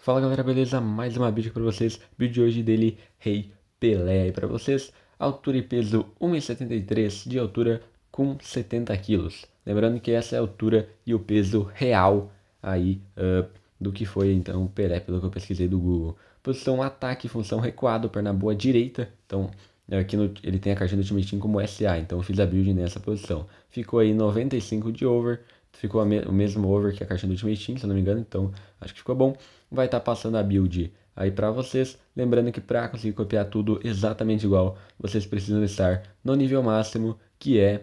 Fala galera, beleza? Mais uma vídeo para vocês. Vídeo de hoje dele, Rei Pelé E para vocês. Altura e peso 1,73 de altura com 70 quilos. Lembrando que essa é a altura e o peso real aí uh, do que foi então o Pelé, pelo que eu pesquisei do Google. Posição ataque, função recuado, perna boa direita. Então aqui no, ele tem a caixinha do time team como SA, então eu fiz a build nessa posição. Ficou aí 95 de over ficou o mesmo over que a caixa do Ultimate Team, se eu não me engano, então acho que ficou bom. Vai estar tá passando a build aí para vocês, lembrando que para conseguir copiar tudo exatamente igual, vocês precisam estar no nível máximo, que é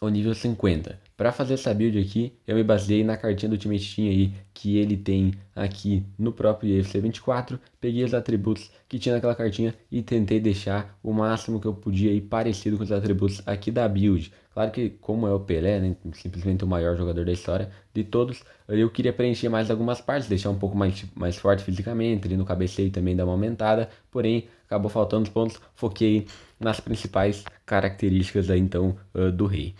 o nível 50. Para fazer essa build aqui, eu me baseei na cartinha do Ultimate Team aí, que ele tem aqui no próprio UFC 24. Peguei os atributos que tinha naquela cartinha e tentei deixar o máximo que eu podia aí parecido com os atributos aqui da build. Claro que como é o Pelé, né, simplesmente o maior jogador da história de todos, eu queria preencher mais algumas partes, deixar um pouco mais, mais forte fisicamente, ali no cabeceio também dar uma aumentada, porém acabou faltando os pontos, foquei nas principais características aí então do rei.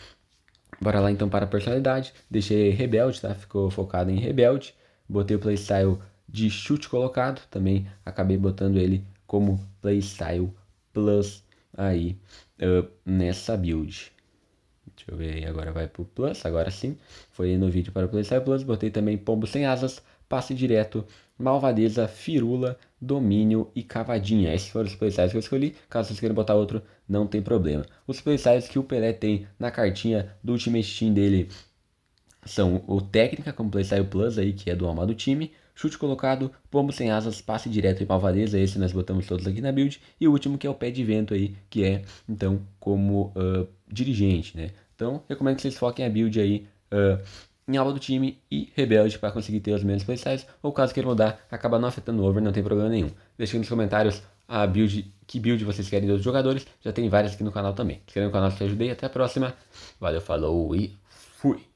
Bora lá então para a personalidade. Deixei Rebelde, tá? Ficou focado em Rebelde. Botei o playstyle de chute colocado. Também acabei botando ele como playstyle plus aí uh, nessa build. Deixa eu ver aí, agora vai pro plus, agora sim. Foi no vídeo para o playstyle plus. Botei também pombo sem asas passe direto, malvadeza, firula, domínio e cavadinha. Esses foram os playstyles que eu escolhi. Caso vocês queiram botar outro, não tem problema. Os playstyles que o Pelé tem na cartinha do Ultimate Team dele são o técnica, como playstyle plus aí, que é do alma do time, chute colocado, pombo sem asas, passe direto e malvadeza, esse nós botamos todos aqui na build, e o último que é o pé de vento aí, que é, então, como uh, dirigente, né? Então, recomendo que vocês foquem a build aí uh, em alvo do time e rebelde para conseguir ter os menos playstyles, ou caso queira mudar, acaba não afetando o over, não tem problema nenhum. Deixe nos comentários a build, que build vocês querem dos jogadores, já tem várias aqui no canal também. Se inscreva no canal se te ajudei, até a próxima, valeu, falou e fui!